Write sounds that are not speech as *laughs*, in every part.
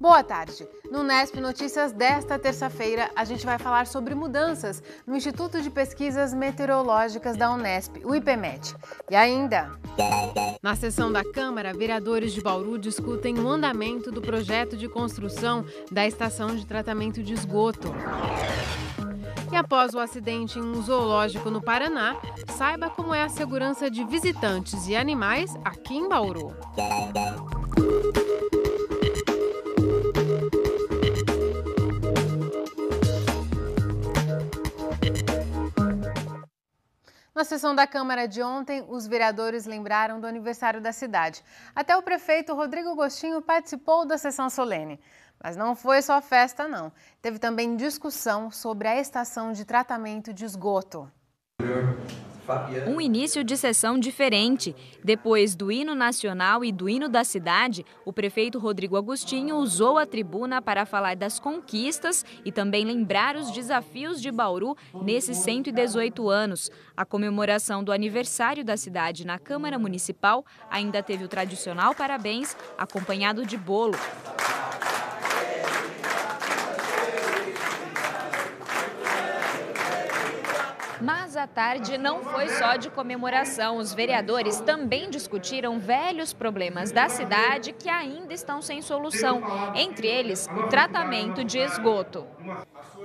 Boa tarde. No Nesp Notícias desta terça-feira, a gente vai falar sobre mudanças no Instituto de Pesquisas Meteorológicas da Unesp, o IPMET. E ainda. Na sessão da Câmara, vereadores de Bauru discutem o andamento do projeto de construção da estação de tratamento de esgoto. E após o acidente em um zoológico no Paraná, saiba como é a segurança de visitantes e animais aqui em Bauru. Na sessão da Câmara de ontem, os vereadores lembraram do aniversário da cidade. Até o prefeito Rodrigo Gostinho participou da sessão solene. Mas não foi só festa, não. Teve também discussão sobre a estação de tratamento de esgoto. Um início de sessão diferente. Depois do hino nacional e do hino da cidade, o prefeito Rodrigo Agostinho usou a tribuna para falar das conquistas e também lembrar os desafios de Bauru nesses 118 anos. A comemoração do aniversário da cidade na Câmara Municipal ainda teve o tradicional parabéns, acompanhado de bolo. Mas a tarde não foi só de comemoração. Os vereadores também discutiram velhos problemas da cidade que ainda estão sem solução, entre eles o tratamento de esgoto.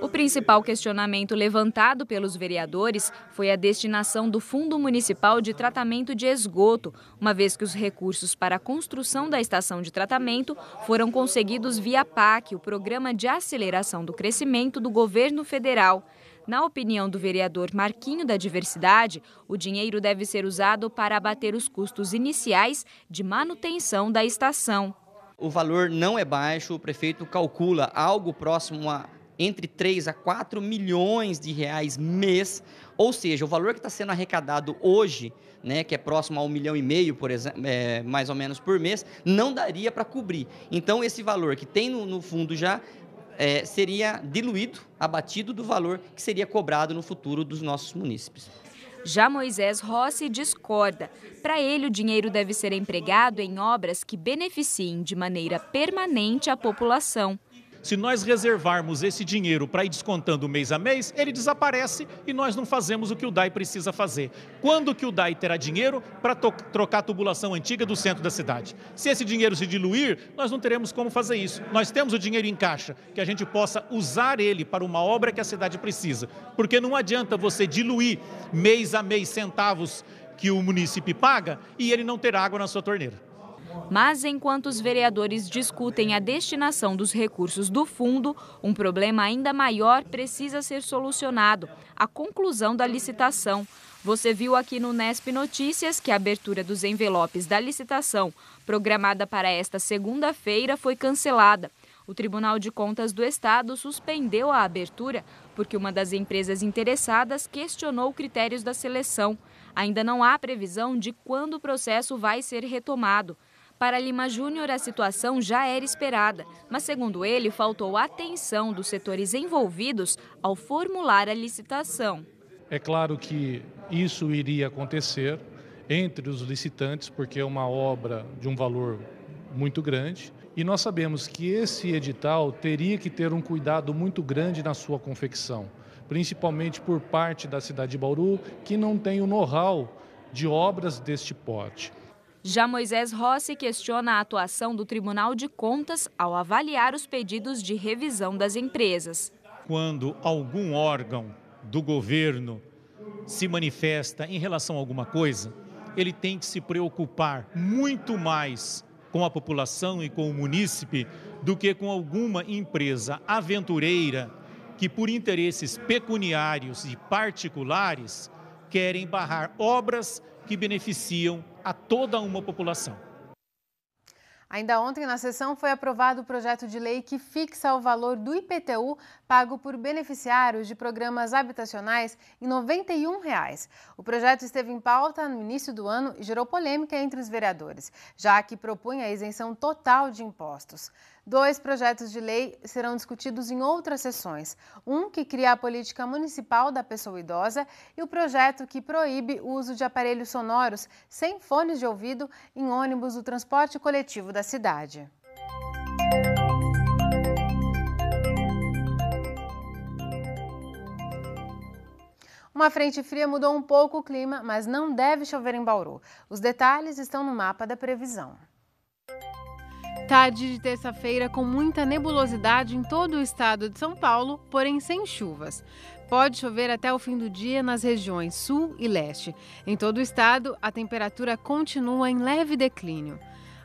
O principal questionamento levantado pelos vereadores foi a destinação do Fundo Municipal de Tratamento de Esgoto, uma vez que os recursos para a construção da estação de tratamento foram conseguidos via PAC, o Programa de Aceleração do Crescimento do Governo Federal. Na opinião do vereador Marquinho da Diversidade, o dinheiro deve ser usado para abater os custos iniciais de manutenção da estação. O valor não é baixo, o prefeito calcula algo próximo a entre 3 a 4 milhões de reais mês, ou seja, o valor que está sendo arrecadado hoje, né, que é próximo a um milhão e meio, por exemplo, é, mais ou menos por mês, não daria para cobrir. Então, esse valor que tem no, no fundo já é, seria diluído, abatido do valor que seria cobrado no futuro dos nossos munícipes. Já Moisés Rossi discorda. Para ele, o dinheiro deve ser empregado em obras que beneficiem de maneira permanente a população. Se nós reservarmos esse dinheiro para ir descontando mês a mês, ele desaparece e nós não fazemos o que o DAI precisa fazer. Quando que o DAI terá dinheiro para trocar a tubulação antiga do centro da cidade? Se esse dinheiro se diluir, nós não teremos como fazer isso. Nós temos o dinheiro em caixa, que a gente possa usar ele para uma obra que a cidade precisa. Porque não adianta você diluir mês a mês centavos que o município paga e ele não ter água na sua torneira. Mas enquanto os vereadores discutem a destinação dos recursos do fundo, um problema ainda maior precisa ser solucionado: a conclusão da licitação. Você viu aqui no Nesp Notícias que a abertura dos envelopes da licitação, programada para esta segunda-feira, foi cancelada. O Tribunal de Contas do Estado suspendeu a abertura porque uma das empresas interessadas questionou critérios da seleção. Ainda não há previsão de quando o processo vai ser retomado. Para Lima Júnior, a situação já era esperada, mas, segundo ele, faltou atenção dos setores envolvidos ao formular a licitação. É claro que isso iria acontecer entre os licitantes, porque é uma obra de um valor muito grande. E nós sabemos que esse edital teria que ter um cuidado muito grande na sua confecção, principalmente por parte da cidade de Bauru, que não tem o know-how de obras deste porte. Já Moisés Rossi questiona a atuação do Tribunal de Contas ao avaliar os pedidos de revisão das empresas. Quando algum órgão do governo se manifesta em relação a alguma coisa, ele tem que se preocupar muito mais com a população e com o munícipe do que com alguma empresa aventureira que, por interesses pecuniários e particulares, querem barrar obras que beneficiam a toda uma população. Ainda ontem, na sessão, foi aprovado o projeto de lei que fixa o valor do IPTU pago por beneficiários de programas habitacionais em R$ 91. O projeto esteve em pauta no início do ano e gerou polêmica entre os vereadores, já que propunha a isenção total de impostos. Dois projetos de lei serão discutidos em outras sessões: um que cria a política municipal da pessoa idosa e o projeto que proíbe o uso de aparelhos sonoros sem fones de ouvido em ônibus do transporte coletivo da cidade. Uma frente fria mudou um pouco o clima, mas não deve chover em Bauru. Os detalhes estão no mapa da previsão. Tarde de terça-feira com muita nebulosidade em todo o estado de São Paulo, porém sem chuvas. Pode chover até o fim do dia nas regiões sul e leste. Em todo o estado, a temperatura continua em leve declínio.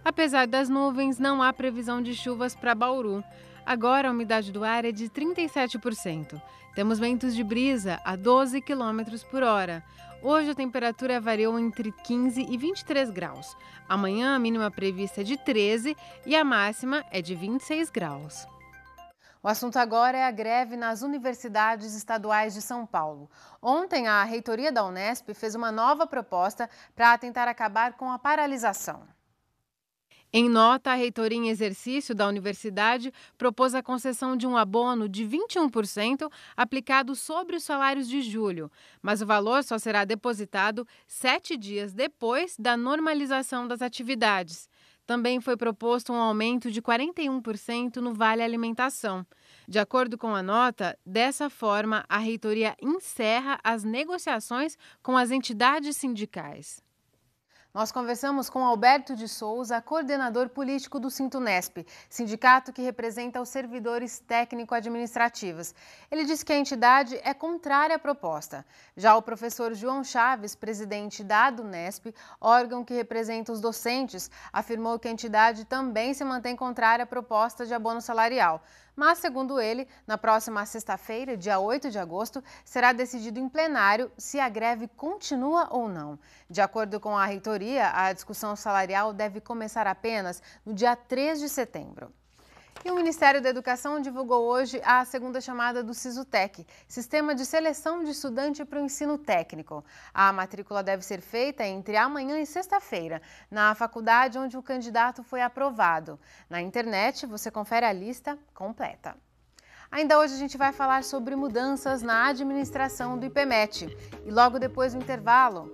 Apesar das nuvens, não há previsão de chuvas para Bauru. Agora a umidade do ar é de 37%. Temos ventos de brisa a 12 km por hora. Hoje a temperatura variou entre 15 e 23 graus. Amanhã a mínima prevista é de 13 e a máxima é de 26 graus. O assunto agora é a greve nas universidades estaduais de São Paulo. Ontem, a reitoria da Unesp fez uma nova proposta para tentar acabar com a paralisação. Em nota, a reitoria em exercício da universidade propôs a concessão de um abono de 21% aplicado sobre os salários de julho, mas o valor só será depositado sete dias depois da normalização das atividades. Também foi proposto um aumento de 41% no Vale Alimentação. De acordo com a nota, dessa forma, a reitoria encerra as negociações com as entidades sindicais. Nós conversamos com Alberto de Souza, coordenador político do Sintunesp, sindicato que representa os servidores técnico-administrativos. Ele diz que a entidade é contrária à proposta. Já o professor João Chaves, presidente da Adunesp, órgão que representa os docentes, afirmou que a entidade também se mantém contrária à proposta de abono salarial mas, segundo ele, na próxima sexta-feira, dia 8 de agosto, será decidido em plenário se a greve continua ou não. De acordo com a reitoria, a discussão salarial deve começar apenas no dia 3 de setembro. E o Ministério da Educação divulgou hoje a segunda chamada do SISUTEC, Sistema de Seleção de Estudante para o Ensino Técnico. A matrícula deve ser feita entre amanhã e sexta-feira, na faculdade onde o candidato foi aprovado. Na internet, você confere a lista completa. Ainda hoje a gente vai falar sobre mudanças na administração do IPMET. E logo depois do intervalo,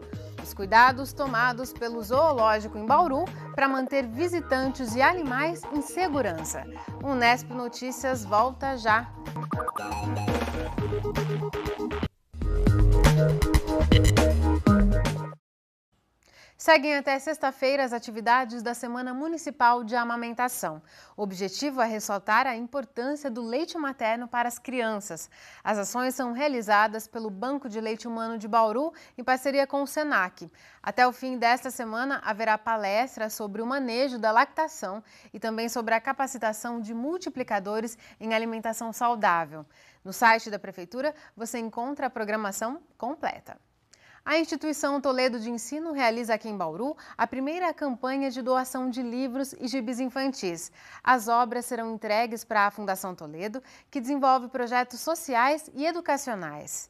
os cuidados tomados pelo zoológico em Bauru para manter visitantes e animais em segurança. O Unesp Notícias volta já. Seguem até sexta-feira as atividades da Semana Municipal de Amamentação. O objetivo é ressaltar a importância do leite materno para as crianças. As ações são realizadas pelo Banco de Leite Humano de Bauru em parceria com o SENAC. Até o fim desta semana haverá palestra sobre o manejo da lactação e também sobre a capacitação de multiplicadores em alimentação saudável. No site da Prefeitura você encontra a programação completa. A instituição Toledo de Ensino realiza aqui em Bauru a primeira campanha de doação de livros e gibis infantis. As obras serão entregues para a Fundação Toledo, que desenvolve projetos sociais e educacionais.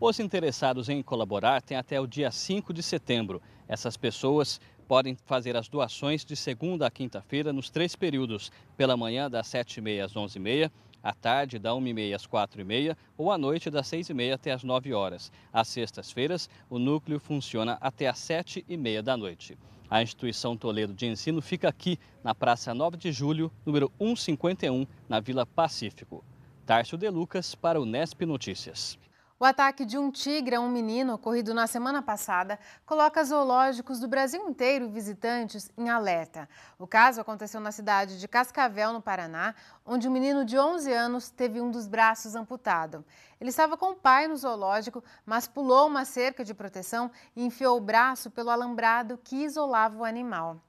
Os interessados em colaborar têm até o dia 5 de setembro. Essas pessoas podem fazer as doações de segunda a quinta-feira nos três períodos, pela manhã das 7h30 às 11h30, à tarde da 1h30 às 4h30 ou à noite das 6h30 até às 9 horas. Às sextas-feiras, o núcleo funciona até às 7h30 da noite. A instituição Toledo de Ensino fica aqui na Praça 9 de Julho, número 151, na Vila Pacífico. Tárcio De Lucas para o Nesp Notícias. O ataque de um tigre a um menino ocorrido na semana passada coloca zoológicos do Brasil inteiro e visitantes em alerta. O caso aconteceu na cidade de Cascavel, no Paraná, onde um menino de 11 anos teve um dos braços amputado. Ele estava com o pai no zoológico, mas pulou uma cerca de proteção e enfiou o braço pelo alambrado que isolava o animal.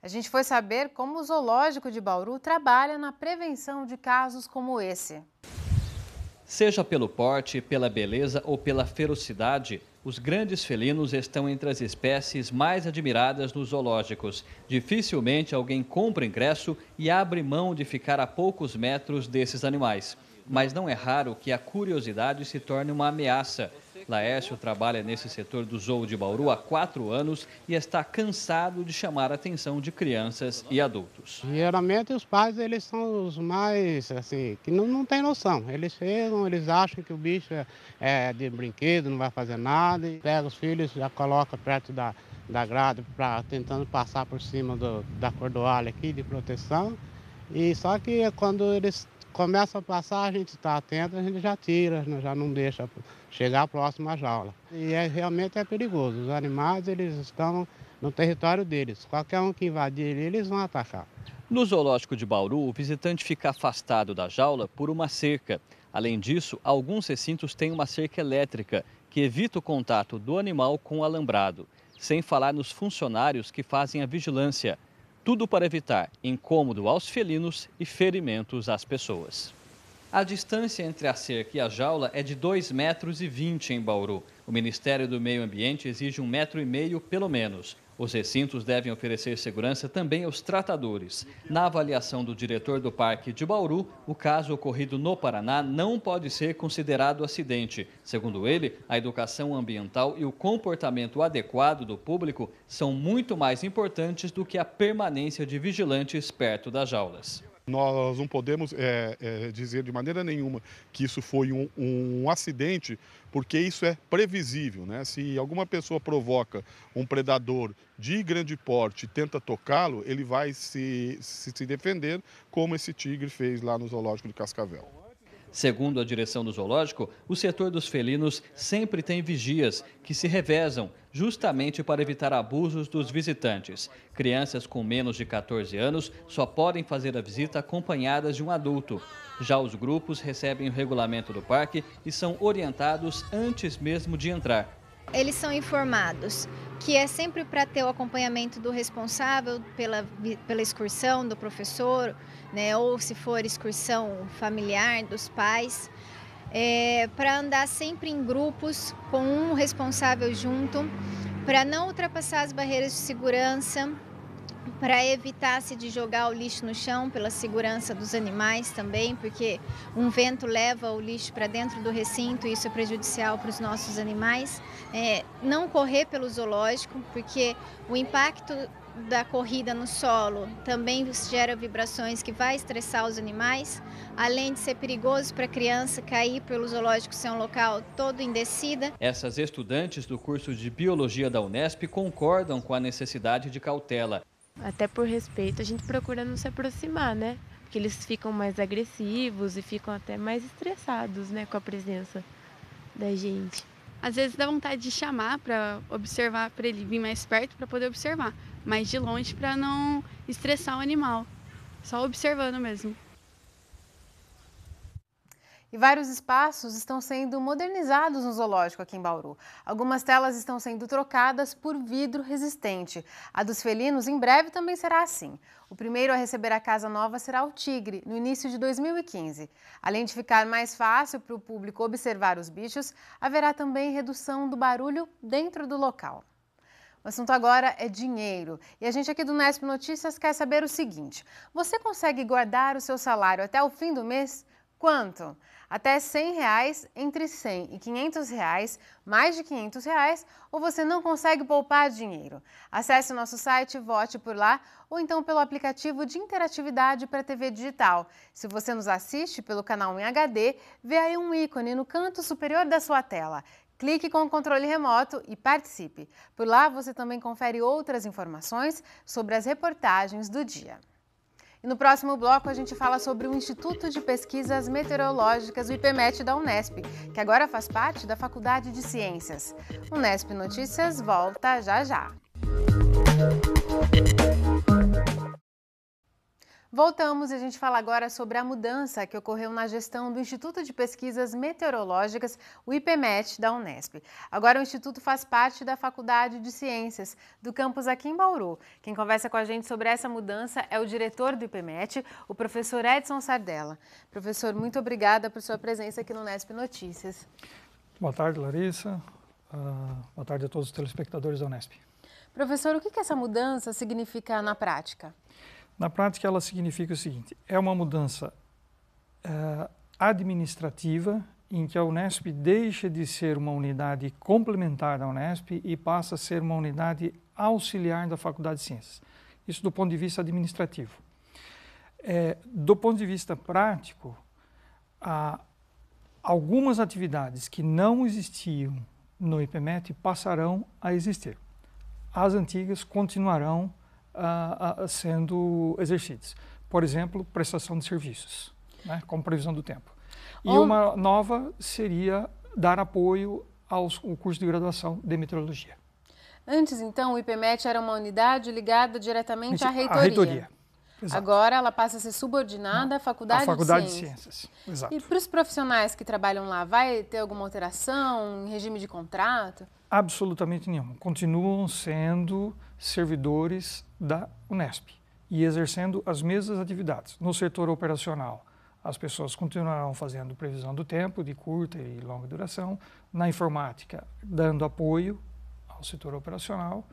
A gente foi saber como o zoológico de Bauru trabalha na prevenção de casos como esse. Seja pelo porte, pela beleza ou pela ferocidade, os grandes felinos estão entre as espécies mais admiradas nos zoológicos. Dificilmente alguém compra ingresso e abre mão de ficar a poucos metros desses animais. Mas não é raro que a curiosidade se torne uma ameaça Laércio trabalha nesse setor do zoo de Bauru há quatro anos e está cansado de chamar a atenção de crianças e adultos. Geralmente os pais eles são os mais assim que não, não tem noção. Eles chegam, eles acham que o bicho é, é de brinquedo, não vai fazer nada e pega os filhos já coloca perto da da grade para tentando passar por cima do, da cordoalha aqui de proteção. E só que quando eles começa a passar, a gente está atento, a gente já tira, né, já não deixa chegar próximo à jaula. E é, realmente é perigoso. Os animais eles estão no território deles. Qualquer um que invadir eles vão atacar. No zoológico de Bauru, o visitante fica afastado da jaula por uma cerca. Além disso, alguns recintos têm uma cerca elétrica que evita o contato do animal com o alambrado, sem falar nos funcionários que fazem a vigilância. Tudo para evitar incômodo aos felinos e ferimentos às pessoas. A distância entre a cerca e a jaula é de 2,20 metros e vinte em Bauru. O Ministério do Meio Ambiente exige um metro e meio pelo menos. Os recintos devem oferecer segurança também aos tratadores. Na avaliação do diretor do Parque de Bauru, o caso ocorrido no Paraná não pode ser considerado acidente. Segundo ele, a educação ambiental e o comportamento adequado do público são muito mais importantes do que a permanência de vigilantes perto das jaulas. Nós não podemos é, é, dizer de maneira nenhuma que isso foi um, um acidente, porque isso é previsível. Né? Se alguma pessoa provoca um predador de grande porte e tenta tocá-lo, ele vai se, se, se defender, como esse tigre fez lá no zoológico de Cascavel. Segundo a direção do zoológico, o setor dos felinos sempre tem vigias que se revezam justamente para evitar abusos dos visitantes. Crianças com menos de 14 anos só podem fazer a visita acompanhadas de um adulto. Já os grupos recebem o regulamento do parque e são orientados antes mesmo de entrar. Eles são informados que é sempre para ter o acompanhamento do responsável pela, pela excursão, do professor, né, ou se for excursão familiar, dos pais, é, para andar sempre em grupos, com um responsável junto, para não ultrapassar as barreiras de segurança, para evitar-se de jogar o lixo no chão pela segurança dos animais também, porque um vento leva o lixo para dentro do recinto e isso é prejudicial para os nossos animais. É, não correr pelo zoológico, porque o impacto da corrida no solo também gera vibrações que vai estressar os animais, além de ser perigoso para a criança cair pelo zoológico ser um local todo em descida. Essas estudantes do curso de Biologia da Unesp concordam com a necessidade de cautela até por respeito, a gente procura não se aproximar, né? Porque eles ficam mais agressivos e ficam até mais estressados, né, com a presença da gente. Às vezes dá vontade de chamar para observar, para ele vir mais perto para poder observar, mas de longe para não estressar o animal. Só observando mesmo. E vários espaços estão sendo modernizados no zoológico aqui em Bauru. Algumas telas estão sendo trocadas por vidro resistente. A dos felinos em breve também será assim. O primeiro a receber a casa nova será o tigre, no início de 2015. Além de ficar mais fácil para o público observar os bichos, haverá também redução do barulho dentro do local. O assunto agora é dinheiro. E a gente aqui do Nesp Notícias quer saber o seguinte: você consegue guardar o seu salário até o fim do mês? Quanto? até R$ 100, reais, entre R$ 100 e R$ 500, reais, mais de R$ 500, reais, ou você não consegue poupar dinheiro. Acesse o nosso site, vote por lá ou então pelo aplicativo de interatividade para TV digital. Se você nos assiste pelo canal em HD, vê aí um ícone no canto superior da sua tela. Clique com o controle remoto e participe. Por lá você também confere outras informações sobre as reportagens do dia. E no próximo bloco a gente fala sobre o Instituto de Pesquisas Meteorológicas, o IPMET da Unesp, que agora faz parte da Faculdade de Ciências. Unesp Notícias volta já já. Voltamos e a gente fala agora sobre a mudança que ocorreu na gestão do Instituto de Pesquisas Meteorológicas, o IPMET da Unesp. Agora o Instituto faz parte da Faculdade de Ciências do campus aqui em Bauru. Quem conversa com a gente sobre essa mudança é o diretor do IPMET, o professor Edson Sardella. Professor, muito obrigada por sua presença aqui no Unesp Notícias. Boa tarde, Larissa. Uh, boa tarde a todos os telespectadores da Unesp. Professor, o que, que essa mudança significa na prática? Na prática, ela significa o seguinte: é uma mudança uh, administrativa em que a Unesp deixa de ser uma unidade complementar da Unesp e passa a ser uma unidade auxiliar da Faculdade de Ciências. Isso do ponto de vista administrativo. É, do ponto de vista prático, algumas atividades que não existiam no IPMET passarão a existir. As antigas continuarão sendo exercidos. Por exemplo, prestação de serviços, né, como previsão do tempo. E oh. uma nova seria dar apoio aos, ao curso de graduação de meteorologia. Antes, então, o IPMET era uma unidade ligada diretamente à reitoria. À reitoria. Exato. Agora ela passa a ser subordinada à Faculdade, à Faculdade de Ciências. De Ciências. Exato. E para os profissionais que trabalham lá, vai ter alguma alteração em regime de contrato? Absolutamente nenhuma. Continuam sendo servidores da Unesp e exercendo as mesmas atividades. No setor operacional, as pessoas continuarão fazendo previsão do tempo, de curta e longa duração. Na informática, dando apoio ao setor operacional.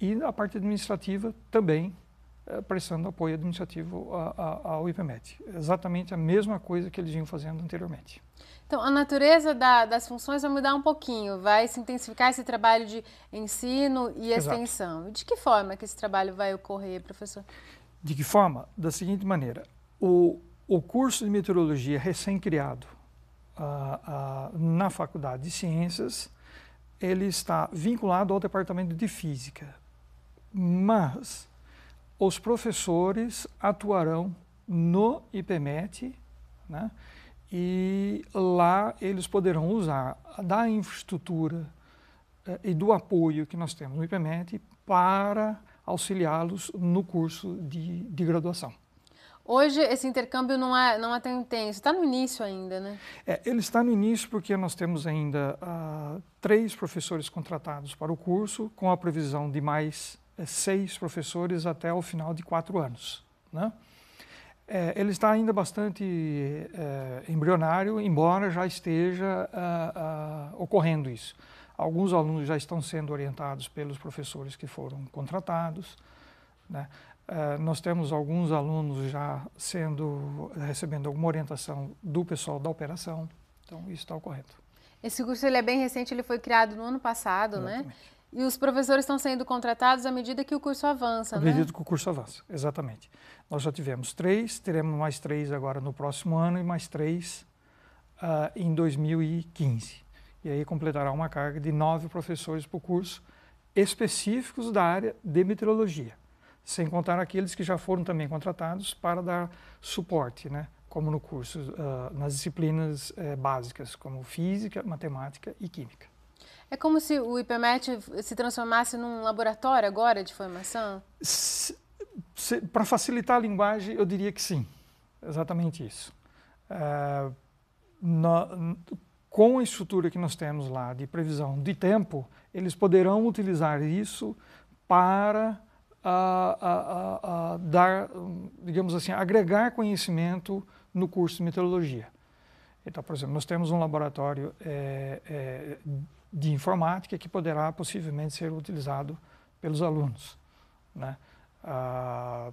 E a parte administrativa também eh, prestando apoio administrativo ao IPMET. Exatamente a mesma coisa que eles vinham fazendo anteriormente. Então, a natureza da, das funções vai mudar um pouquinho, vai se intensificar esse trabalho de ensino e extensão. Exato. De que forma que esse trabalho vai ocorrer, professor? De que forma? Da seguinte maneira, o, o curso de meteorologia recém-criado uh, uh, na Faculdade de Ciências, ele está vinculado ao Departamento de Física, mas os professores atuarão no IPMET, né? e lá eles poderão usar da infraestrutura eh, e do apoio que nós temos no IPMET para auxiliá-los no curso de, de graduação. Hoje esse intercâmbio não é, não é tão intenso, está no início ainda, né? É, ele está no início porque nós temos ainda ah, três professores contratados para o curso, com a previsão de mais é, seis professores até o final de quatro anos. Né? É, ele está ainda bastante é, embrionário, embora já esteja ah, ah, ocorrendo isso. Alguns alunos já estão sendo orientados pelos professores que foram contratados. Né? É, nós temos alguns alunos já sendo recebendo alguma orientação do pessoal da operação. Então, isso está ocorrendo. Esse curso ele é bem recente, ele foi criado no ano passado, né? Exatamente. né? E os professores estão sendo contratados à medida que o curso avança, à né? À medida que o curso avança, exatamente. Nós já tivemos três, teremos mais três agora no próximo ano e mais três uh, em 2015. E aí completará uma carga de nove professores para o curso específicos da área de meteorologia, sem contar aqueles que já foram também contratados para dar suporte, né? como no curso, uh, nas disciplinas uh, básicas, como física, matemática e química. É como se o IPMET se transformasse num laboratório agora de formação? Para facilitar a linguagem, eu diria que sim. Exatamente isso. Uh, é, no, com a estrutura que nós temos lá de previsão de tempo, eles poderão utilizar isso para uh, uh, dar, digamos assim, agregar conhecimento no curso de meteorologia. Então, por exemplo, nós temos um laboratório é, é, de informática que poderá possivelmente ser utilizado pelos alunos. Né? Ah,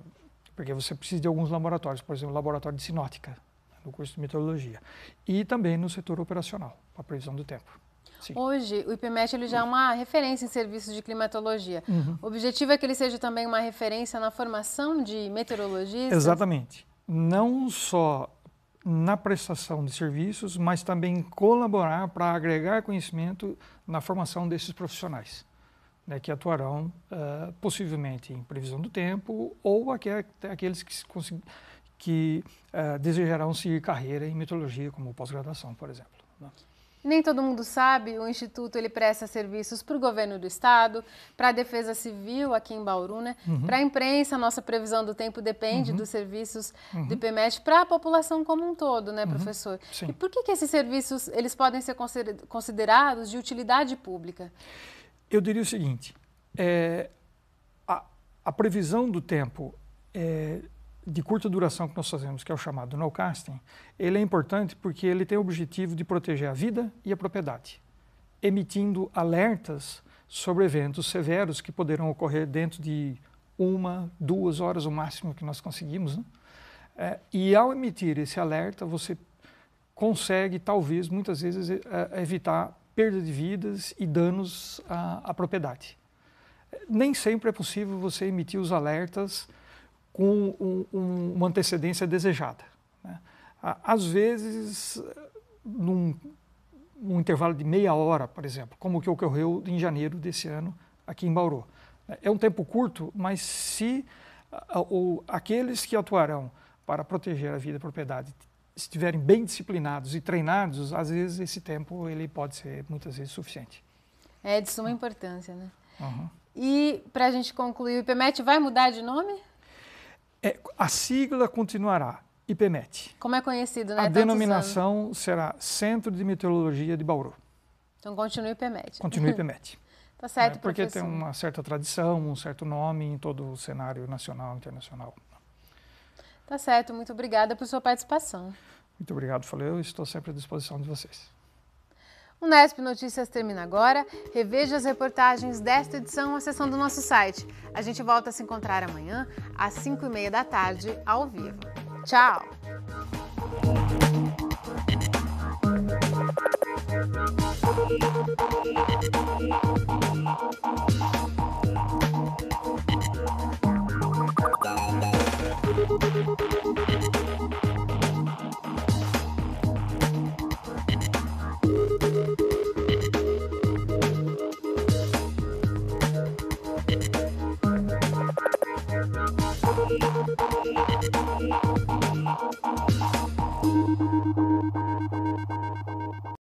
porque você precisa de alguns laboratórios, por exemplo, o laboratório de sinótica, né, no curso de meteorologia, e também no setor operacional, a previsão do tempo. Sim. Hoje, o IPMET ele já é uma referência em serviços de climatologia. Uhum. O objetivo é que ele seja também uma referência na formação de meteorologistas? Exatamente. Não só na prestação de serviços, mas também colaborar para agregar conhecimento na formação desses profissionais, né, que atuarão uh, possivelmente em previsão do tempo ou aqueles que, que uh, desejarão seguir carreira em metodologia, como pós-graduação, por exemplo. Né? Nem todo mundo sabe, o Instituto ele presta serviços para o governo do estado, para a defesa civil aqui em Bauru, né? Uhum. Para a imprensa, nossa previsão do tempo depende uhum. dos serviços uhum. do IPMET para a população como um todo, né, uhum. professor? Sim. E por que, que esses serviços eles podem ser considerados de utilidade pública? Eu diria o seguinte: é, a, a previsão do tempo é, de curta duração que nós fazemos, que é o chamado no casting, ele é importante porque ele tem o objetivo de proteger a vida e a propriedade, emitindo alertas sobre eventos severos que poderão ocorrer dentro de uma, duas horas, o máximo que nós conseguimos. Né? É, e ao emitir esse alerta, você consegue, talvez, muitas vezes, é, evitar perda de vidas e danos à, à propriedade. É, nem sempre é possível você emitir os alertas com um, um, uma antecedência desejada. Né? Às vezes, num, num, intervalo de meia hora, por exemplo, como o que ocorreu em janeiro desse ano aqui em Bauru. Né? É um tempo curto, mas se ou, aqueles que atuarão para proteger a vida e a propriedade estiverem bem disciplinados e treinados, às vezes esse tempo ele pode ser muitas vezes suficiente. É de suma importância, né? Uhum. E para a gente concluir, o IPMET vai mudar de nome? É, a sigla continuará, IPMET. Como é conhecido, né? A denominação anos. será Centro de Meteorologia de Bauru. Então continue IPMET. Continue *laughs* IPMET. tá certo, é, Porque professor. tem uma certa tradição, um certo nome em todo o cenário nacional e internacional. Tá certo, muito obrigada por sua participação. Muito obrigado, falei, eu estou sempre à disposição de vocês. O Nesp Notícias termina agora. Reveja as reportagens desta edição acessando o nosso site. A gente volta a se encontrar amanhã, às 5 e meia da tarde, ao vivo. Tchau! Thank you.